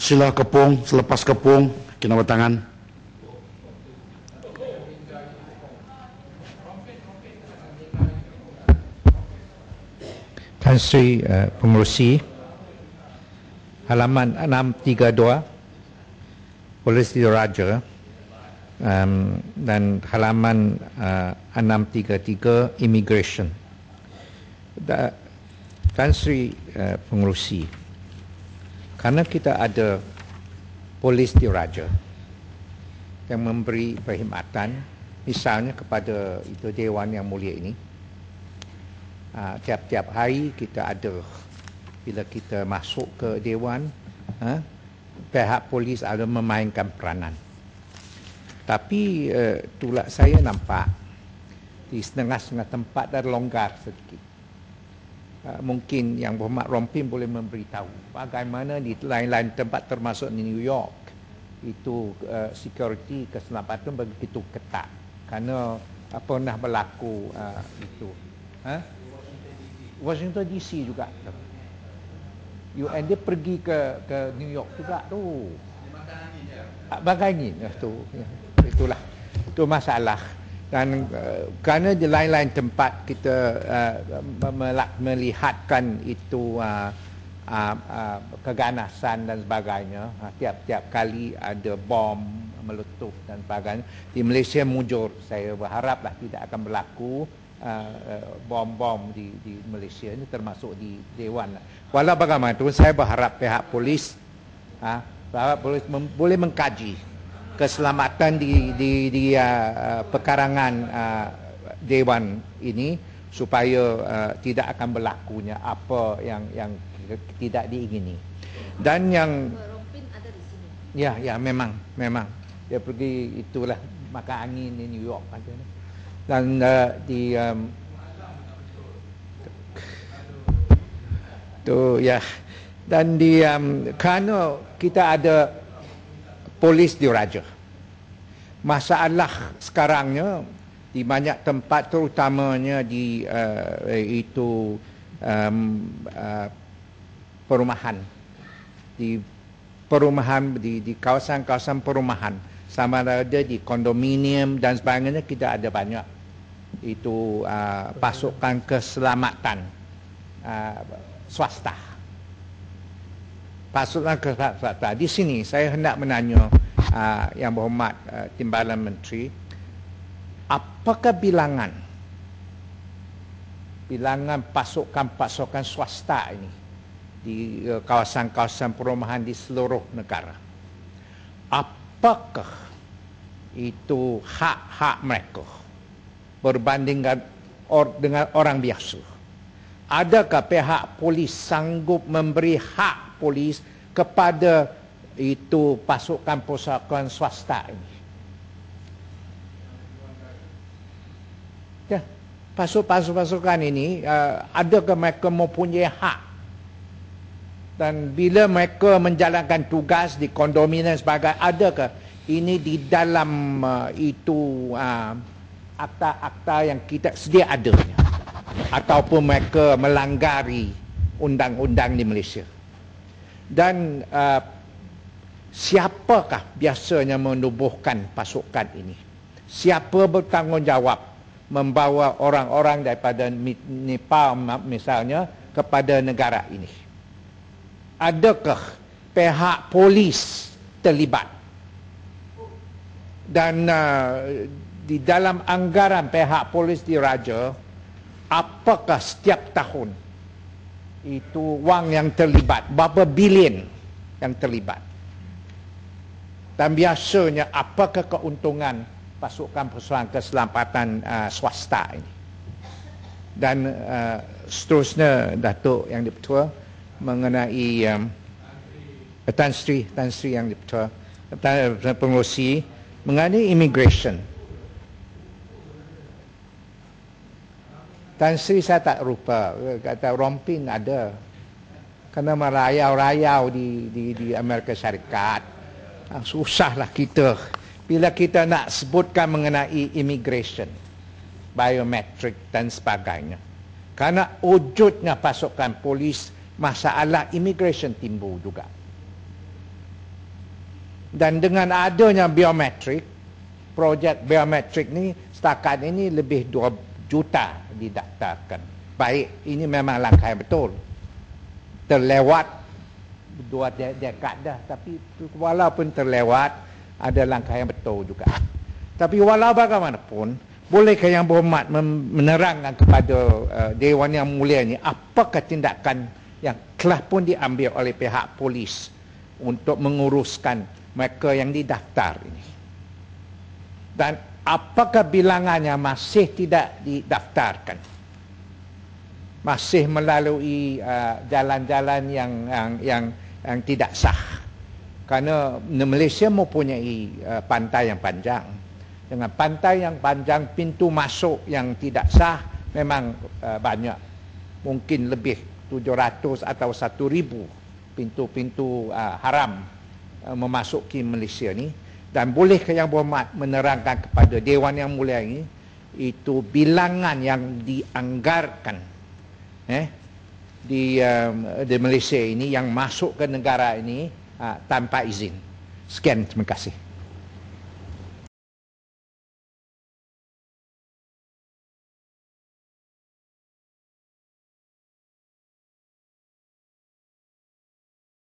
sila kepung selepas kepung kena tangan Tan Sri uh, eh, Pengurusi halaman 632 Polis Diraja um, dan halaman uh, eh, 633 Immigration Tan Sri uh, eh, Pengurusi Pengurusi Karena kita ada polis diraja yang memberi perkhidmatan misalnya kepada itu dewan yang mulia ini. Ah, tiap-tiap hari kita ada bila kita masuk ke dewan ah, pihak polis ada memainkan peranan. Tapi eh, tulak saya nampak di setengah-setengah tempat ada longgar sedikit. Ah, mungkin yang Muhammad Rompin boleh memberitahu bagaimana di lain-lain tempat termasuk di New York itu uh, security keselamatan begitu ketat kerana uh, pernah berlaku uh, itu ha? Washington DC juga UN dia pergi ke ke New York juga tu bagai angin tu ya, itulah itu masalah dan uh, kerana di lain-lain tempat kita uh, melihatkan itu uh, uh, uh, keganasan dan sebagainya ha, tiap-tiap uh, kali ada bom meletup dan sebagainya di Malaysia mujur saya berharaplah tidak akan berlaku uh, uh, bom-bom di, di Malaysia ini termasuk di Dewan lah. walau bagaimanapun saya berharap pihak polis uh, ha, bahawa polis mem- boleh mengkaji keselamatan di di di uh, uh, pekarangan uh, dewan ini supaya uh, tidak akan berlakunya apa yang yang tidak diingini. Dan yang Ya, ya memang, memang. Dia pergi itulah makan angin di New York katanya. Dan uh, di um, tu ya dan di um, kerana kita ada polis diraja. Masalah sekarangnya di banyak tempat terutamanya di uh, itu um, uh, perumahan di perumahan di di kawasan-kawasan perumahan sama ada di kondominium dan sebagainya kita ada banyak itu uh, pasukan keselamatan uh, swasta. Uh, Pasukan ke fakta. Di sini saya hendak menanya uh, yang berhormat uh, Timbalan Menteri, apakah bilangan bilangan pasukan-pasukan swasta ini di uh, kawasan-kawasan perumahan di seluruh negara? Apakah itu hak-hak mereka berbanding dengan orang biasa? Adakah pihak polis sanggup memberi hak polis kepada itu pasukan pasukan swasta ini. Ya, pasukan pasukan ini uh, eh, ada ke mereka mempunyai hak dan bila mereka menjalankan tugas di kondominium sebagai ada ke ini di dalam uh, itu uh, akta-akta yang kita sedia ada ataupun mereka melanggari undang-undang di Malaysia dan uh, siapakah biasanya menubuhkan pasukan ini siapa bertanggungjawab membawa orang-orang daripada Nepal misalnya kepada negara ini adakah pihak polis terlibat dan uh, di dalam anggaran pihak polis diraja apakah setiap tahun itu wang yang terlibat berapa bilion yang terlibat dan biasanya apakah keuntungan pasukan persoalan keselamatan uh, swasta ini dan uh, seterusnya Datuk yang dipertua mengenai um, Tan Sri Tan Sri yang dipertua Pengurusi mengenai immigration Tan Sri saya tak rupa. Kata Rompin ada. Kena merayau-rayau di, di, di Amerika Syarikat. Ah, susahlah kita. Bila kita nak sebutkan mengenai immigration. Biometrik dan sebagainya. Karena wujudnya pasukan polis. Masalah immigration timbul juga. Dan dengan adanya biometrik. Projek biometrik ni setakat ini lebih juta didaftarkan. Baik, ini memang langkah yang betul. Terlewat dua dekad dah tapi walaupun terlewat ada langkah yang betul juga. Tapi walaupun bagaimanapun, bolehkah yang berhormat menerangkan kepada uh, Dewan Yang Mulia ini apakah tindakan yang telah pun diambil oleh pihak polis untuk menguruskan mereka yang didaftar ini. Dan apakah bilangannya masih tidak didaftarkan masih melalui uh, jalan-jalan uh, yang, yang yang yang tidak sah Karena Malaysia mempunyai uh, pantai yang panjang dengan pantai yang panjang pintu masuk yang tidak sah memang uh, banyak mungkin lebih 700 atau 1000 pintu-pintu uh, haram uh, memasuki Malaysia ni dan bolehkah yang berhormat menerangkan kepada Dewan yang mulia ini Itu bilangan yang dianggarkan eh, di, um, di Malaysia ini yang masuk ke negara ini uh, tanpa izin Sekian, terima kasih